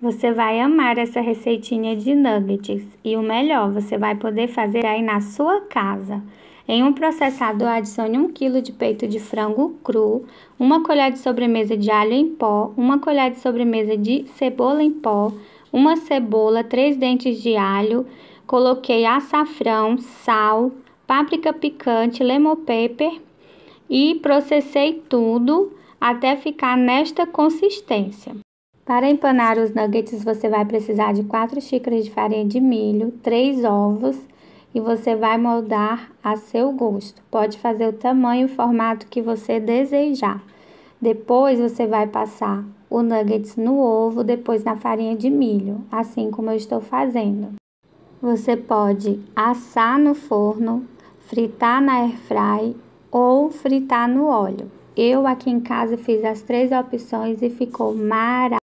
Você vai amar essa receitinha de nuggets e o melhor, você vai poder fazer aí na sua casa. Em um processador, adicione 1 kg de peito de frango cru, uma colher de sobremesa de alho em pó, uma colher de sobremesa de cebola em pó, uma cebola, três dentes de alho, coloquei açafrão, sal, páprica picante, lemon pepper e processei tudo até ficar nesta consistência. Para empanar os nuggets, você vai precisar de 4 xícaras de farinha de milho, 3 ovos e você vai moldar a seu gosto. Pode fazer o tamanho e o formato que você desejar. Depois você vai passar o nuggets no ovo, depois na farinha de milho, assim como eu estou fazendo. Você pode assar no forno, fritar na airfry ou fritar no óleo. Eu aqui em casa fiz as três opções e ficou maravilhoso.